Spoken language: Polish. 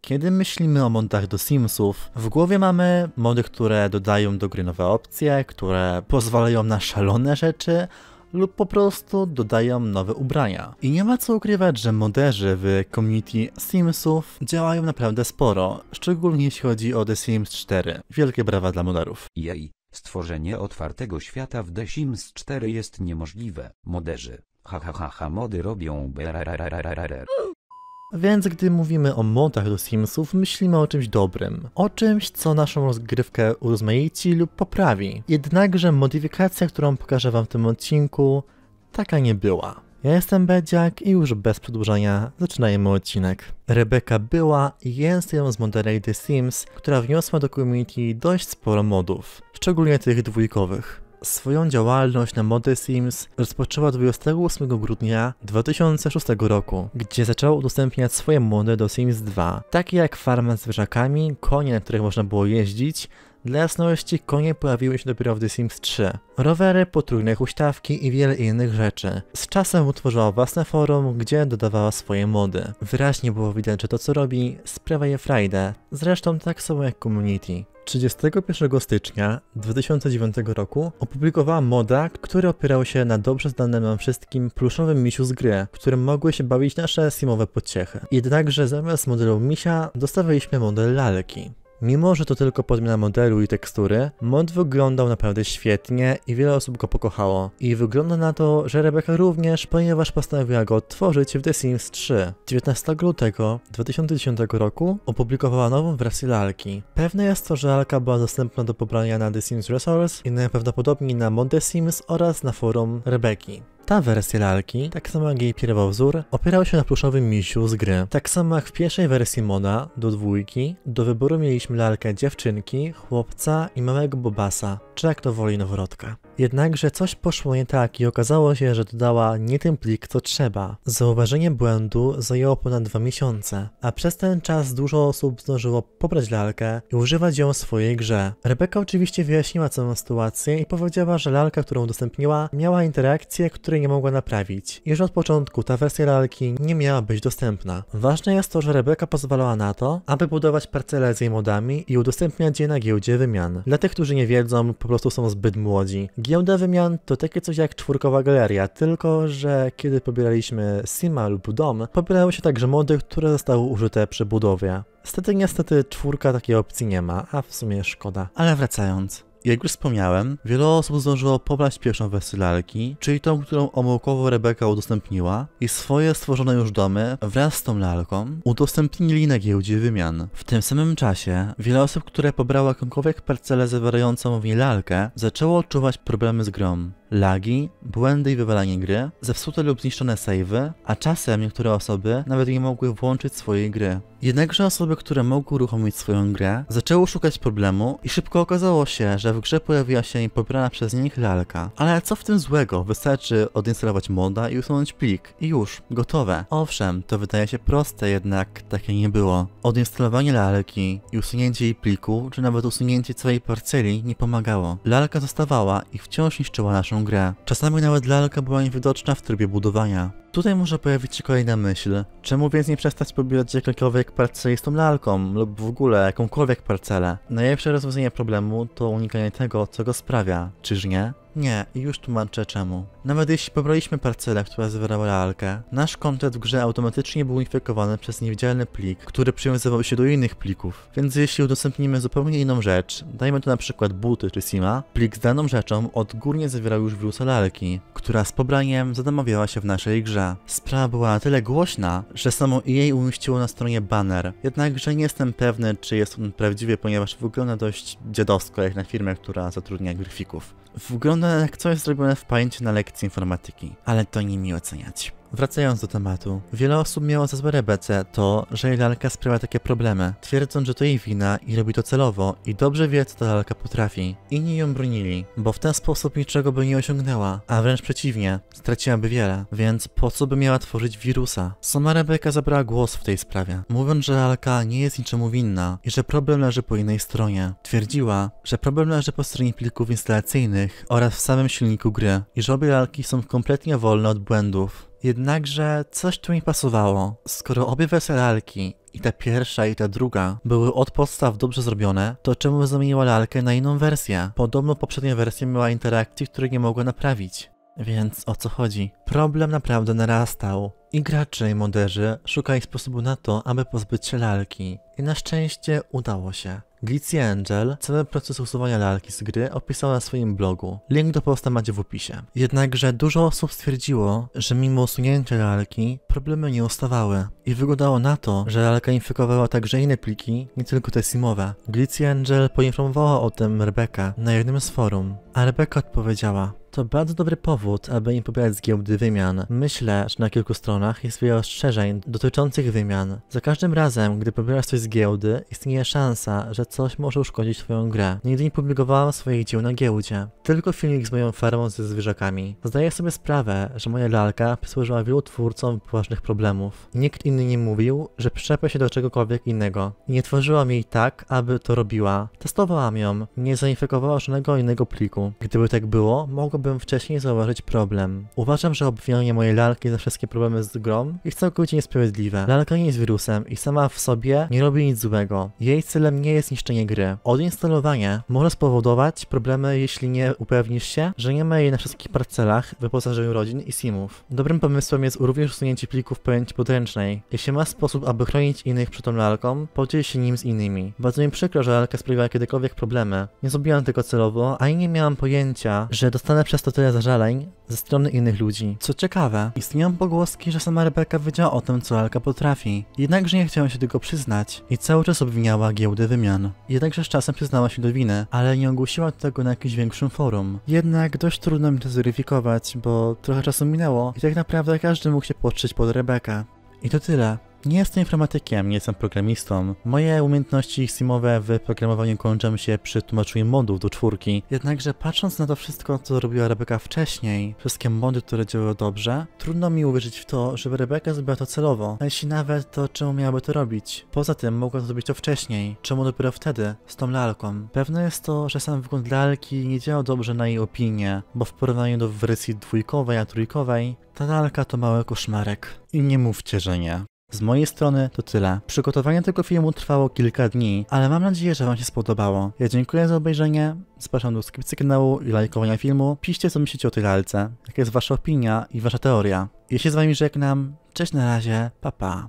Kiedy myślimy o montach do Simsów, w głowie mamy mody, które dodają do gry nowe opcje, które pozwalają na szalone rzeczy, lub po prostu dodają nowe ubrania. I nie ma co ukrywać, że moderzy w community Simsów działają naprawdę sporo, szczególnie jeśli chodzi o The Sims 4. Wielkie brawa dla moderów. Jej, stworzenie otwartego świata w The Sims 4 jest niemożliwe. Moderzy, ha ha ha ha, mody robią więc gdy mówimy o modach do Simsów, myślimy o czymś dobrym. O czymś, co naszą rozgrywkę urozmaici lub poprawi. Jednakże modyfikacja, którą pokażę wam w tym odcinku, taka nie była. Ja jestem Bedziak i już bez przedłużania zaczynajmy odcinek. Rebeka była i jest jedną z moderek The Sims, która wniosła do community dość sporo modów, szczególnie tych dwójkowych. Swoją działalność na mody Sims rozpoczęła 28 grudnia 2006 roku, gdzie zaczęła udostępniać swoje mody do Sims 2, takie jak farma z zwierzakami, konie, na których można było jeździć, dla jasności, konie pojawiły się dopiero w The Sims 3. Rowery, potrójne huśtawki i wiele innych rzeczy. Z czasem utworzyła własne forum, gdzie dodawała swoje mody. Wyraźnie było widać, że to co robi, sprawia je frajdę. Zresztą tak samo jak community. 31 stycznia 2009 roku opublikowała moda, który opierał się na dobrze znanym nam wszystkim pluszowym misiu z gry, którym mogły się bawić nasze simowe pociechy. Jednakże zamiast modelu misia dostawaliśmy model lalki. Mimo, że to tylko podmiana modelu i tekstury, mod wyglądał naprawdę świetnie i wiele osób go pokochało. I wygląda na to, że Rebecca również, ponieważ postanowiła go odtworzyć w The Sims 3. 19 lutego 2010 roku opublikowała nową wersję lalki. Pewne jest to, że lalka była dostępna do pobrania na The Sims Resource i najprawdopodobniej na mod The Sims oraz na forum Rebeki. Ta wersja lalki, tak samo jak jej pierwowzór, opierała się na pluszowym misiu z gry. Tak samo jak w pierwszej wersji moda, do dwójki, do wyboru mieliśmy lalkę dziewczynki, chłopca i małego bobasa, czy jak to woli noworodka. Jednakże coś poszło nie tak i okazało się, że dodała nie ten plik, co trzeba. Zauważenie błędu zajęło ponad dwa miesiące, a przez ten czas dużo osób zdążyło pobrać lalkę i używać ją w swojej grze. Rebeka oczywiście wyjaśniła całą sytuację i powiedziała, że lalka, którą udostępniła, miała interakcję, której nie mogła naprawić Już od początku ta wersja lalki nie miała być dostępna. Ważne jest to, że Rebeka pozwalała na to, aby budować parcele z jej modami i udostępniać je na giełdzie wymian. Dla tych, którzy nie wiedzą, po prostu są zbyt młodzi. Giełda wymian to takie coś jak czwórkowa galeria, tylko że kiedy pobieraliśmy Sima lub dom, pobierały się także mody, które zostały użyte przy budowie. Niestety, niestety czwórka takiej opcji nie ma, a w sumie szkoda. Ale wracając. Jak już wspomniałem, wiele osób zdążyło pobrać pierwszą wersję lalki, czyli tą, którą omyłkowo Rebeka udostępniła i swoje stworzone już domy wraz z tą lalką udostępnili na giełdzie wymian. W tym samym czasie wiele osób, które pobrało jakąkolwiek parcelę zawierającą w niej lalkę, zaczęło odczuwać problemy z grom lagi, błędy i wywalanie gry, zepsute lub zniszczone savey, a czasem niektóre osoby nawet nie mogły włączyć swojej gry. Jednakże osoby, które mogły uruchomić swoją grę, zaczęły szukać problemu i szybko okazało się, że w grze pojawiła się pobrana przez nich lalka. Ale co w tym złego? Wystarczy odinstalować moda i usunąć plik i już, gotowe. Owszem, to wydaje się proste, jednak takie nie było. Odinstalowanie lalki i usunięcie jej pliku, czy nawet usunięcie całej parceli nie pomagało. Lalka zostawała i wciąż niszczyła naszą grę. Czasami nawet lalka była niewidoczna w trybie budowania. Tutaj może pojawić się kolejna myśl. Czemu więc nie przestać pobierać jakiekolwiek parcele z tą lalką lub w ogóle jakąkolwiek parcelę? Najlepsze rozwiązanie problemu to unikanie tego, co go sprawia, czyż nie? Nie, już tłumaczę czemu. Nawet jeśli pobraliśmy parcelę, która zawierała lalkę, nasz kontent w grze automatycznie był infekowany przez niewidzialny plik, który przywiązywał się do innych plików. Więc jeśli udostępnimy zupełnie inną rzecz, dajmy to na przykład buty czy sima, plik z daną rzeczą odgórnie zawierał już wirusa lalki, która z pobraniem zadomawiała się w naszej grze. Sprawa była na tyle głośna, że samo jej umieściło na stronie banner. Jednakże nie jestem pewny, czy jest on prawdziwy, ponieważ wygląda dość dziadowsko, jak na firmę, która zatrudnia grafików. Wygląda jak coś zrobione w pamięci na lekcji informatyki, ale to nie mi oceniać. Wracając do tematu, wiele osób miało za złe Rebece to, że jej lalka sprawia takie problemy, twierdząc, że to jej wina i robi to celowo i dobrze wie, co ta lalka potrafi. Inni ją bronili, bo w ten sposób niczego by nie osiągnęła, a wręcz przeciwnie, straciłaby wiele, więc po co by miała tworzyć wirusa? Sama Rebeka zabrała głos w tej sprawie, mówiąc, że lalka nie jest niczemu winna i że problem leży po innej stronie. Twierdziła, że problem leży po stronie plików instalacyjnych oraz w samym silniku gry i że obie lalki są kompletnie wolne od błędów. Jednakże coś tu mi pasowało. Skoro obie weselalki, i ta pierwsza i ta druga, były od podstaw dobrze zrobione, to czemu zamieniła lalkę na inną wersję? Podobno poprzednia wersja miała interakcji, której nie mogła naprawić. Więc o co chodzi? Problem naprawdę narastał. I gracze i moderzy szukali sposobu na to, aby pozbyć się lalki. I na szczęście udało się. Glitzy Angel cały proces usuwania lalki z gry opisał na swoim blogu. Link do posta macie w opisie. Jednakże dużo osób stwierdziło, że mimo usunięcia lalki problemy nie ustawały i wyglądało na to, że lalka infekowała także inne pliki, nie tylko te simowe. Glitzy Angel poinformowała o tym Rebeka na jednym z forum, a Rebeka odpowiedziała to bardzo dobry powód, aby im pobierać z giełdy wymian. Myślę, że na kilku stronach jest wiele ostrzeżeń dotyczących wymian. Za każdym razem, gdy pobierasz coś z giełdy, istnieje szansa, że coś może uszkodzić twoją grę. Nigdy nie publikowałam swoich dzieł na giełdzie. Tylko filmik z moją farmą ze zwierzakami. Zdaję sobie sprawę, że moja lalka przysłużyła wielu twórcom poważnych problemów. Nikt inny nie mówił, że przyczepia się do czegokolwiek innego. nie tworzyłam jej tak, aby to robiła. Testowałam ją, nie zainfekowała żadnego innego pliku. Gdyby tak było, mogłabym mógłbym wcześniej zauważyć problem. Uważam, że obwinianie mojej lalki za wszystkie problemy z grą jest całkowicie niesprawiedliwe. Lalka nie jest wirusem i sama w sobie nie robi nic złego. Jej celem nie jest niszczenie gry. Odinstalowanie może spowodować problemy, jeśli nie upewnisz się, że nie ma jej na wszystkich parcelach, wyposażeniu rodzin i simów. Dobrym pomysłem jest również usunięcie plików pojęci podręcznej. Jeśli masz sposób, aby chronić innych przed tą lalką, podziel się nim z innymi. Bardzo mi przykro, że lalka sprawiła kiedykolwiek problemy. Nie zrobiłam tego celowo, a nie miałam pojęcia, że dostanę przez to tyle zażaleń ze strony innych ludzi. Co ciekawe, istnieją pogłoski, że sama Rebeka wiedziała o tym, co Alka potrafi, jednakże nie chciała się tego przyznać i cały czas obwiniała giełdę wymian. Jednakże z czasem przyznała się do winy, ale nie ogłosiła tego na jakimś większym forum. Jednak dość trudno mi to zweryfikować, bo trochę czasu minęło i tak naprawdę każdy mógł się podszyć pod Rebekę. I to tyle. Nie jestem informatykiem, nie jestem programistą. Moje umiejętności simowe w programowaniu kończą się przy tłumaczeniu modów do czwórki. Jednakże patrząc na to wszystko, co robiła Rebeka wcześniej, wszystkie mody, które działały dobrze, trudno mi uwierzyć w to, żeby Rebeka zrobiła to celowo. A jeśli nawet, to czemu miałaby to robić? Poza tym mogła to zrobić to wcześniej. Czemu dopiero wtedy? Z tą lalką. Pewne jest to, że sam wygląd lalki nie działał dobrze na jej opinię, bo w porównaniu do wersji dwójkowej, a trójkowej, ta lalka to mały koszmarek. I nie mówcie, że nie. Z mojej strony to tyle. Przygotowanie tego filmu trwało kilka dni, ale mam nadzieję, że Wam się spodobało. Ja dziękuję za obejrzenie, zapraszam do subskrypcji kanału i lajkowania filmu. Piszcie co myślicie o tej lalce, jaka jest Wasza opinia i Wasza teoria. Ja się z Wami żegnam, cześć na razie, pa pa.